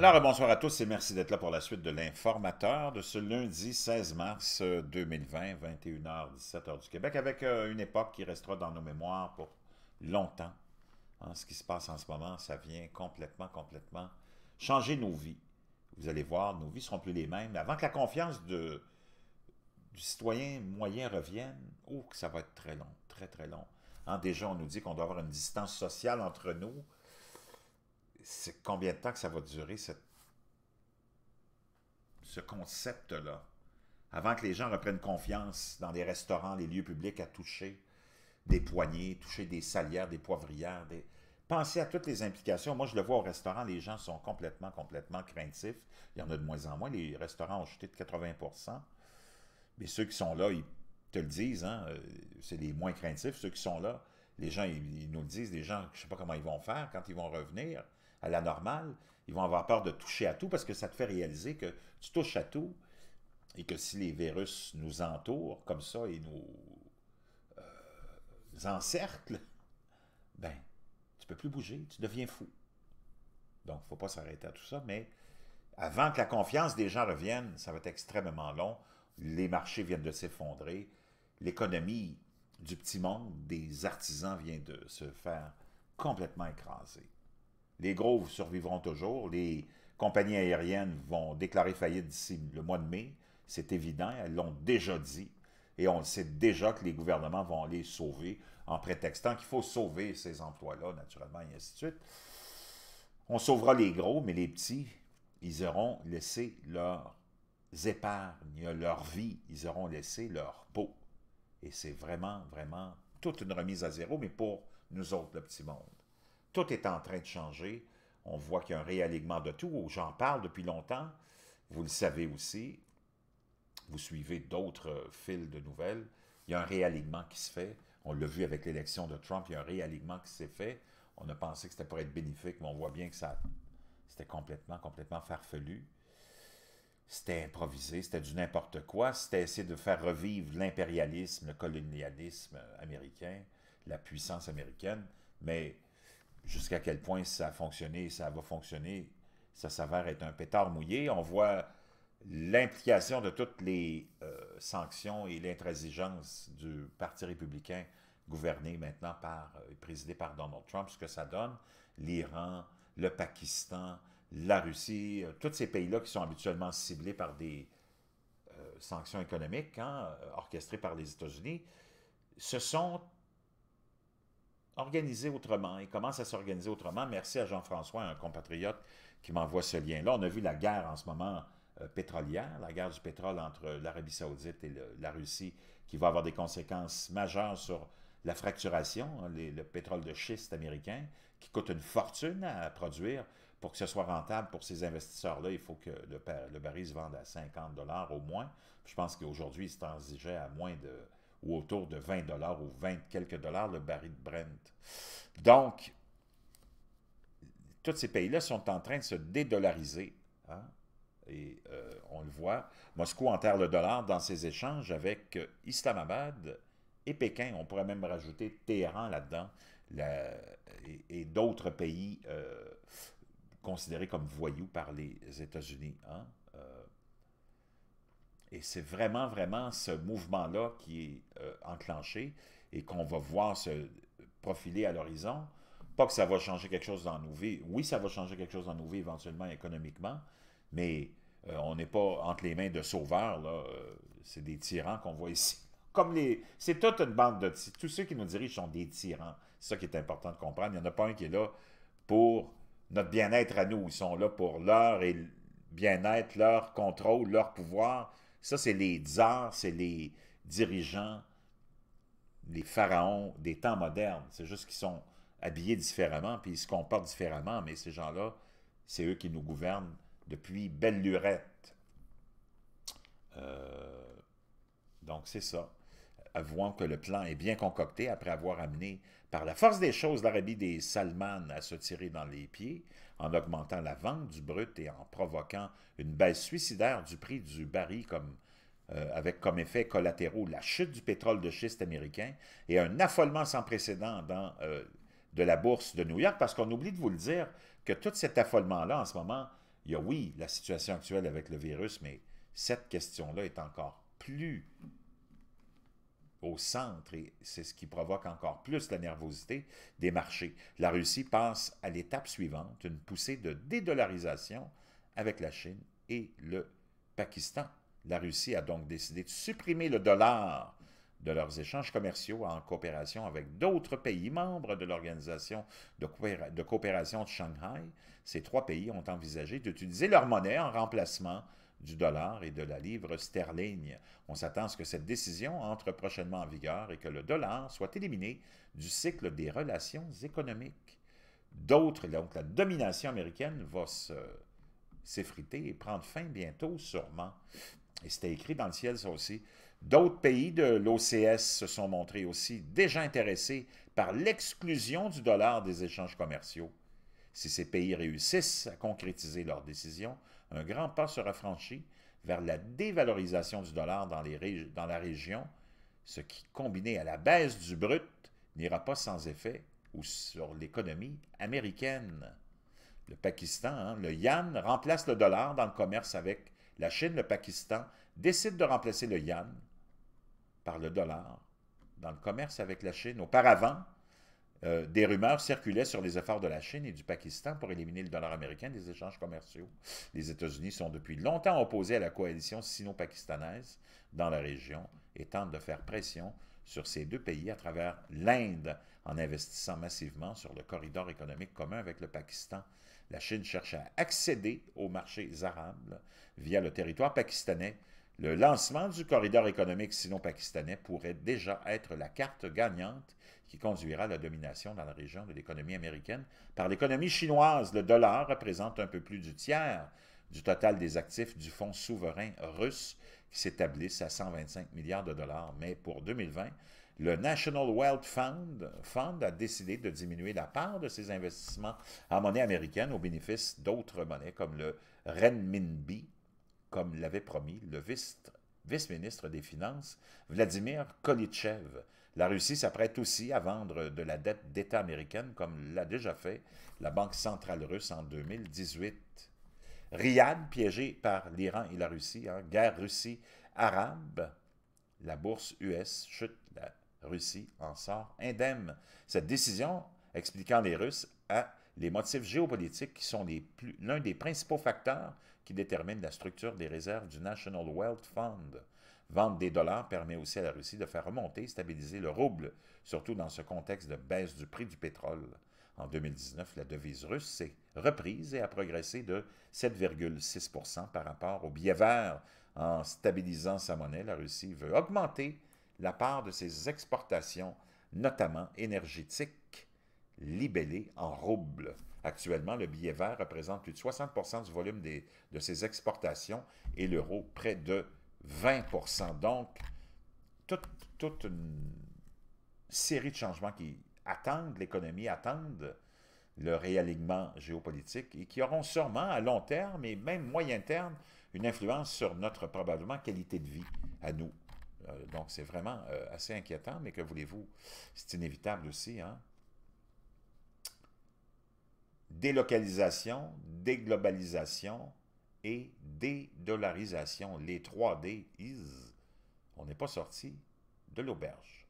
Alors, bonsoir à tous et merci d'être là pour la suite de l'informateur de ce lundi 16 mars 2020, 21h, 17h du Québec, avec euh, une époque qui restera dans nos mémoires pour longtemps. Hein, ce qui se passe en ce moment, ça vient complètement, complètement changer nos vies. Vous allez voir, nos vies ne seront plus les mêmes. avant que la confiance du citoyen moyen revienne, oh, que ça va être très long, très, très long. Hein, déjà, on nous dit qu'on doit avoir une distance sociale entre nous c'est combien de temps que ça va durer, ce concept-là, avant que les gens reprennent confiance dans les restaurants, les lieux publics, à toucher des poignées, toucher des salières, des poivrières. Pensez à toutes les implications. Moi, je le vois au restaurant, les gens sont complètement, complètement craintifs. Il y en a de moins en moins. Les restaurants ont chuté de 80 Mais ceux qui sont là, ils te le disent, hein, euh, c'est les moins craintifs. Ceux qui sont là, les gens, ils, nous le disent, les gens, je ne sais pas comment ils vont faire quand ils vont revenir à la normale, ils vont avoir peur de toucher à tout parce que ça te fait réaliser que tu touches à tout et que si les virus nous entourent comme ça et nous, euh, encerclent, ben, tu peux plus bouger, tu deviens fou. Donc, il ne faut pas s'arrêter à tout ça, mais avant que la confiance des gens revienne, ça va être extrêmement long. Les marchés viennent de s'effondrer. L'économie du petit monde, des artisans, vient de se faire complètement écraser. Les gros survivront toujours. Les compagnies aériennes vont déclarer faillite d'ici le mois de mai. C'est évident, elles l'ont déjà dit. Et on sait déjà que les gouvernements vont les sauver en prétextant qu'il faut sauver ces emplois-là, naturellement, et ainsi de suite. On sauvera les gros, mais les petits, ils auront laissé leurs épargnes, leur vie, ils auront laissé leur peau. Et c'est vraiment, vraiment toute une remise à zéro, mais pour nous autres, le petit monde. Tout est en train de changer. On voit qu'il y a un réalignement de tout. J'en parle depuis longtemps. Vous le savez aussi. Vous suivez d'autres fils de nouvelles. Il y a un réalignement qui se fait. On l'a vu avec l'élection de Trump. Il y a un réalignement qui s'est fait. On a pensé que c'était pour être bénéfique, mais on voit bien que ça, c'était complètement, complètement farfelu. C'était improvisé, c'était du n'importe quoi. C'était essayer de faire revivre l'impérialisme, le colonialisme américain, la puissance américaine. Mais jusqu'à quel point ça a fonctionné, ça va fonctionner, ça s'avère être un pétard mouillé. On voit l'implication de toutes les euh, sanctions et l'intransigeance du Parti républicain gouverné maintenant par, euh, et présidé par Donald Trump, ce que ça donne, l'Iran, le Pakistan, la Russie, euh, tous ces pays-là qui sont habituellement ciblés par des sanctions économiques, hein, orchestrées par les États-Unis, ce sont organiser autrement. et commence à s'organiser autrement. Merci à Jean-François, un compatriote, qui m'envoie ce lien-là. On a vu la guerre en ce moment euh, pétrolière, la guerre du pétrole entre l'Arabie saoudite et la Russie, qui va avoir des conséquences majeures sur la fracturation, hein, le pétrole de schiste américain, qui coûte une fortune à produire. Pour que ce soit rentable pour ces investisseurs-là, il faut que le, baril se vende à 50 au moins. Je pense qu'aujourd'hui, il se transigeait à moins de ou autour de 20 dollars ou 20 quelques dollars le baril de Brent. Donc, tous ces pays-là sont en train de se dédollariser. Hein, et euh, on le voit, Moscou enterre le dollar dans ses échanges avec euh, Islamabad et Pékin. On pourrait même rajouter Téhéran là-dedans et, d'autres pays euh, considérés comme voyous par les États-Unis. Hein? Et c'est vraiment, vraiment ce mouvement-là qui est euh, enclenché et qu'on va voir se profiler à l'horizon. Pas que ça va changer quelque chose dans nos vies. Oui, ça va changer quelque chose dans nos vies éventuellement économiquement, mais euh, on n'est pas entre les mains de sauveurs. Là. Euh, c'est des tyrans qu'on voit ici. Comme les, c'est toute une bande de... Tous ceux qui nous dirigent sont des tyrans. C'est ça qui est important de comprendre. Il n'y en a pas un qui est là pour notre bien-être à nous. Ils sont là pour leur et bien-être, leur contrôle, leur pouvoir. Ça, c'est les tsars, c'est les dirigeants, les pharaons des temps modernes. C'est juste qu'ils sont habillés différemment, puis ils se comportent différemment, mais ces gens-là, c'est eux qui nous gouvernent depuis belle lurette. Euh, donc, c'est ça avouant que le plan est bien concocté après avoir amené par la force des choses l'Arabie des Salmanes à se tirer dans les pieds, en augmentant la vente du brut et en provoquant une baisse suicidaire du prix du baril comme euh, avec comme effet collatéraux la chute du pétrole de schiste américain et un affolement sans précédent dans, euh, de la bourse de New York, parce qu'on oublie de vous le dire que tout cet affolement-là, en ce moment, il y a oui la situation actuelle avec le virus, mais cette question-là est encore plus au centre, et c'est ce qui provoque encore plus la nervosité des marchés. La Russie passe à l'étape suivante, une poussée de dédollarisation avec la Chine et le Pakistan. La Russie a donc décidé de supprimer le dollar de leurs échanges commerciaux en coopération avec d'autres pays membres de l'Organisation de, de coopération de Shanghai. Ces trois pays ont envisagé d'utiliser leur monnaie en remplacement du dollar et de la livre sterling. On s'attend à ce que cette décision entre prochainement en vigueur et que le dollar soit éliminé du cycle des relations économiques. D'autres, donc la domination américaine va s'effriter et prendre fin bientôt sûrement. Et c'était écrit dans le ciel, ça aussi. D'autres pays de l'OCS se sont montrés aussi déjà intéressés par l'exclusion du dollar des échanges commerciaux. Si ces pays réussissent à concrétiser leurs décisions, un grand pas sera franchi vers la dévalorisation du dollar dans, la région, ce qui, combiné à la baisse du brut, n'ira pas sans effet sur l'économie américaine. Le Pakistan, hein, le yen remplace le dollar dans le commerce avec la Chine. Le Pakistan décide de remplacer le yen par le dollar dans le commerce avec la Chine. Auparavant, euh, des rumeurs circulaient sur les efforts de la Chine et du Pakistan pour éliminer le dollar américain des échanges commerciaux. Les États-Unis sont depuis longtemps opposés à la coalition sino-pakistanaise dans la région et tentent de faire pression sur ces deux pays à travers l'Inde en investissant massivement sur le corridor économique commun avec le Pakistan. La Chine cherche à accéder aux marchés arabes via le territoire pakistanais le lancement du corridor économique sino-pakistanais pourrait déjà être la carte gagnante qui conduira à la domination dans la région de l'économie américaine par l'économie chinoise. Le dollar représente un peu plus du tiers du total des actifs du fonds souverain russe qui s'établissent à 125 milliards de dollars. Mais pour 2020, le National Wealth Fund, Fund, a décidé de diminuer la part de ses investissements en monnaie américaine au bénéfice d'autres monnaies comme le renminbi, comme l'avait promis le vice-ministre des Finances, Vladimir Kolitschev. La Russie s'apprête aussi à vendre de la dette d'État américaine, comme l'a déjà fait la Banque centrale russe en 2018. Riyad, piégé par l'Iran et la Russie, en hein, guerre Russie-Arabe, la bourse US chute, la Russie en sort indemne. Cette décision, expliquant les Russes, a les motifs géopolitiques qui sont l'un des principaux facteurs qui déterminent la structure des réserves du National Wealth Fund. Vendre des dollars permet aussi à la Russie de faire remonter et stabiliser le rouble, surtout dans ce contexte de baisse du prix du pétrole. En 2019, la devise russe s'est reprise et a progressé de 7,6 par rapport au billet vert. En stabilisant sa monnaie, la Russie veut augmenter la part de ses exportations, notamment énergétiques libellé en rouble. Actuellement, le billet vert représente plus de 60 du volume des, de ses exportations et l'euro près de 20 Donc, toute, toute, une série de changements qui attendent l'économie, attendent le réalignement géopolitique et qui auront sûrement à long terme et même moyen terme une influence sur notre probablement qualité de vie à nous. Euh, donc, c'est vraiment euh, assez inquiétant, mais que voulez-vous, c'est inévitable aussi. Hein? délocalisation, déglobalisation et dédollarisation. Les 3 D, On n'est pas sorti de l'auberge.